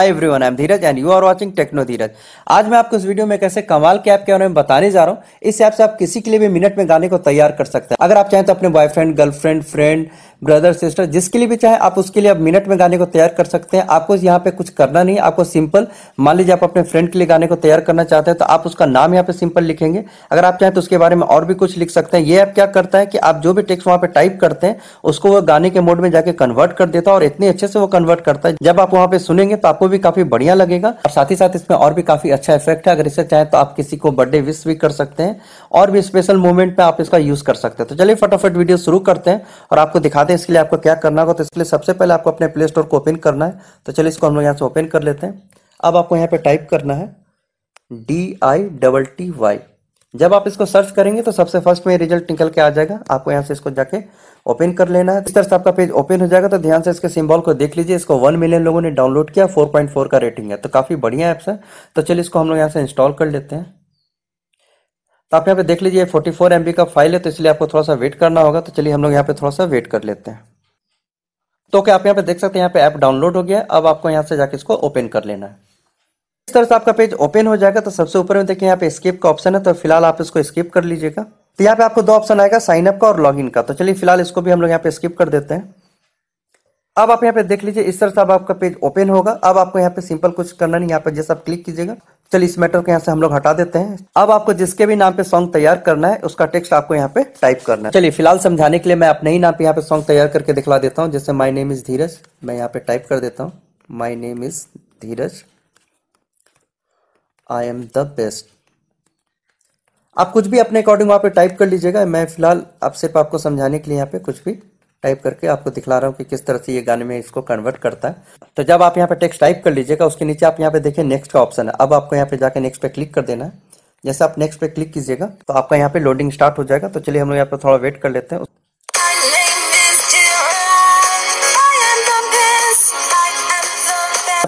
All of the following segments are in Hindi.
hi everyone I am Dheeraj and you are watching techno Dheeraj आज मैं आपको इस वीडियो में कैसे कमाल के ऐप के बारे में बताने जा रहा हूँ इस ऐप से आप किसी के लिए भी मिनट में गाने को तैयार कर सकते हैं अगर आप चाहें तो अपने boyfriend girlfriend friend brother sister जिसके लिए भी चाहे आप उसके लिए आप मिनट में गाने को तैयार कर सकते हैं आपको यहाँ पे कुछ करना नहीं आपको सिंपल मान लीजिए आप अपने फ्रेंड के लिए गाने को तैयार करना चाहते हैं तो आप उसका नाम यहाँ पे सिंपल लिखेंगे अगर आप चाहें तो उसके बारे में और भी कुछ लिख सकते हैं ये ऐप क्या करता है कि आप जो भी टेक्स्ट वहाँ पे टाइप करते हैं उसको वो गाने के मोड में जाके कन्वर्ट कर देता है और इतने अच्छे से वो कन्वर्ट करता है जब आप वहाँ पे सुनेंगे तो आपको भी काफी बढ़िया लगेगा और साथ ही साथ इसमें और भी काफी अच्छा इफेक्ट है अगर इसे चाहे तो आप किसी को बर्थडे विश भी कर सकते हैं और भी स्पेशल मोमेंट में आप इसका यूज कर सकते हैं तो चलिए फटाफट वीडियो शुरू करते हैं और आपको दिखा बनाते हैं इसके लिए आपको क्या करना होगा तो इसके लिए सबसे पहले आपको अपने प्ले स्टोर को ओपन करना है तो चलिए इसको हम लोग यहाँ से ओपन कर लेते हैं अब आपको यहाँ पे टाइप करना है D I double T Y जब आप इसको सर्च करेंगे तो सबसे फर्स्ट में रिजल्ट निकल के आ जाएगा आपको यहाँ से इसको जाके ओपन कर लेना है इस तरह से आपका पेज ओपन हो जाएगा तो ध्यान से इसके सिंबल को देख लीजिए इसको वन मिलियन लोगों ने डाउनलोड किया 4.4 का रेटिंग है तो काफ़ी बढ़िया ऐप्स है तो चलिए इसको हम लोग यहाँ से इंस्टॉल कर लेते हैं तो आप यहाँ पे देख लीजिए 44 फोर का फाइल है तो इसलिए आपको थोड़ा सा वेट करना होगा तो चलिए हम लोग यहाँ पे थोड़ा सा वेट कर लेते हैं तो ओके आप यहाँ पे देख सकते हैं यहाँ पे ऐप डाउनलोड हो गया अब आपको यहाँ से जाके इसको ओपन कर लेना है इस तरह से आपका पेज ओपन हो जाएगा तो सबसे ऊपर में देखिए यहाँ पे स्किप का ऑप्शन है तो फिलहाल आप इसको स्किप कर लीजिएगा तो यहाँ पे आपको दो ऑप्शन आएगा साइनअप का और लॉगिन का तो चलिए फिलहाल इसको भी हम लोग यहाँ पे स्किप कर देते हैं अब आप यहाँ पे देख लीजिए इस तरह से अब आपका पेज ओपन होगा अब आपको यहाँ पे सिंपल कुछ करना नहीं यहाँ पे जैसे आप क्लिक कीजिएगा चलिए इस मैटर को यहाँ से हम लोग हटा देते हैं अब आपको जिसके भी नाम पे सॉन्ग तैयार करना है उसका टेक्स्ट आपको यहाँ पे टाइप करना है चलिए फिलहाल समझाने के लिए मैं अपने ही नाम पे यहाँ पे सॉन्ग तैयार करके दिखला देता हूँ जैसे माई नेम इज धीरज मैं यहाँ पे टाइप कर देता हूँ my name is Dheeraj I am the best आप कुछ भी अपने अकॉर्डिंग वहां पे टाइप कर लीजिएगा मैं फिलहाल आप सिर्फ आपको समझाने के लिए यहाँ पे कुछ भी टाइप करके आपको दिखला रहा हूँ कि किस तरह से ये गाने में इसको कन्वर्ट करता है तो जब आप यहाँ पे टेक्स्ट टाइप कर लीजिएगा उसके नीचे आप यहाँ पे देखिए नेक्स्ट का ऑप्शन है अब आपको यहाँ पे जाके नेक्स्ट पे क्लिक कर देना है जैसे आप नेक्स्ट पे क्लिक कीजिएगा तो आपका यहाँ पे लोडिंग स्टार्ट हो जाएगा तो चलिए हम लोग यहाँ पे थोड़ा वेट कर लेते हैं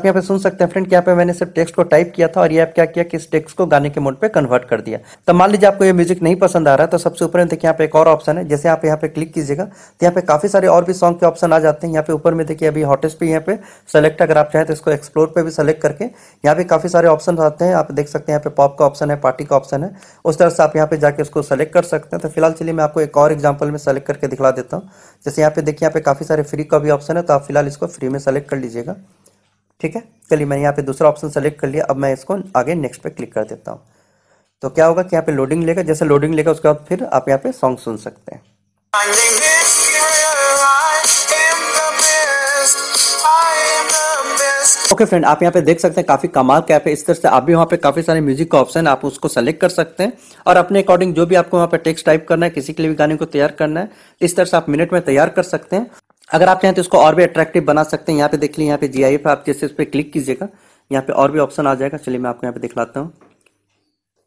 आप यहाँ पे सुन सकते हैं फ्रेंड यहाँ पे मैंने सिर्फ टेक्स्ट को टाइप किया था और ये आप क्या किया कि इस टेक्स्ट को गाने के मोड पे कन्वर्ट कर दिया तो मान लीजिए आपको ये म्यूजिक नहीं पसंद आ रहा है तो सबसे ऊपर में देखिए यहाँ पे एक और ऑप्शन है जैसे आप यहाँ पे क्लिक कीजिएगा तो यहाँ पे काफी सारे और भी सॉन्ग के ऑप्शन आ जाते हैं यहाँ पे ऊपर में देखिए अभी हॉटेस्ट भी यहाँ पे सेलेक्ट अगर आप चाहें तो इसको एक्सप्लोर पे भी सेलेक्ट करके यहाँ पे काफी सारे ऑप्शन आते हैं आप देख सकते हैं यहाँ पे पॉप का ऑप्शन है पार्टी का ऑप्शन है उस तरह से आप यहाँ पे जाके उसको सेलेक्ट कर सकते हैं तो फिलहाल चलिए मैं आपको एक और एग्जाम्पल में सेलेक्ट करके दिखला देता हूँ जैसे यहाँ पे देखिए यहाँ पे काफी सारे फ्री का भी ऑप्शन है तो आप फिलहाल इसको फ्री में सेलेक्ट कर लीजिएगा ठीक है चलिए मैंने यहाँ पे दूसरा ऑप्शन सेलेक्ट कर लिया अब मैं इसको आगे नेक्स्ट पे क्लिक कर देता हूँ तो क्या होगा कि यहाँ पे लोडिंग लेगा जैसे लोडिंग लेगा उसके बाद फिर आप यहाँ पे सॉन्ग सुन सकते हैं ओके okay फ्रेंड आप यहाँ पे देख सकते हैं काफी कमाल कैप है इस तरह से आप भी वहाँ पे काफी सारे म्यूजिक का ऑप्शन आप उसको सेलेक्ट कर सकते हैं और अपने अकॉर्डिंग जो भी आपको वहाँ पे टेक्स्ट टाइप करना है किसी के लिए भी गाने को तैयार करना है इस तरह से आप मिनट में तैयार कर सकते हैं अगर आप चाहें तो इसको और भी अट्रैक्टिव बना सकते हैं यहाँ पे देख लीजिए यहाँ पे जी आई एफ आप जैसे इस पर क्लिक कीजिएगा यहाँ पे और भी ऑप्शन आ जाएगा चलिए मैं आपको यहाँ पे दिखलाता हूँ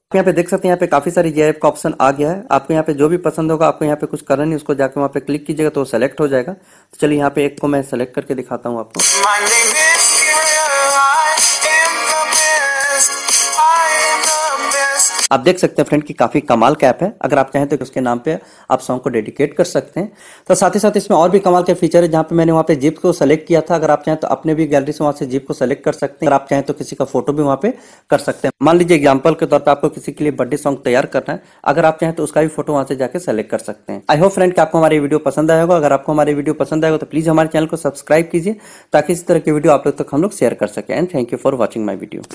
आप यहाँ पे देख सकते हैं यहाँ पे काफी सारी जी का ऑप्शन आ गया है आपको यहाँ पे जो भी पसंद होगा आपको यहाँ पे कुछ करना नहीं उसको जाके वहाँ पे क्लिक कीजिएगा तो सेलेक्ट हो जाएगा तो चलिए यहाँ पे एक को मैं सेलेक्ट करके दिखाता हूँ आपको आप देख सकते हैं फ्रेंड कि काफी कमाल कैप है अगर आप चाहें तो उसके नाम पे आप सॉन्ग को डेडिकेट कर सकते हैं तो साथ ही साथ इसमें और भी कमाल के फीचर है जहां पे मैंने वहां पे जिप को सेलेक्ट किया था अगर आप चाहें तो अपने भी गैलरी से वहाँ से जिप को सेलेक्ट कर सकते हैं अगर आप चाहें तो किसी का फोटो भी वहाँ पे कर सकते हैं मान लीजिए एग्जाम्पल के तौर पर आपको किसी के लिए बर्थडे सॉन्ग तैयार करना है अगर आप चाहें तो उसका भी फोटो वहां से जाकर सेलेक्ट कर सकते हैं आई होप फ्रेंड आपको हमारी वीडियो पसंद आएगा अगर आपको हमारी वीडियो पसंद आएगा तो प्लीज हमारे चैनल को सब्सक्राइब कीजिए ताकि इस तरह की वीडियो आप लोग तक हम लोग शेयर कर सकें and thank you for watching my video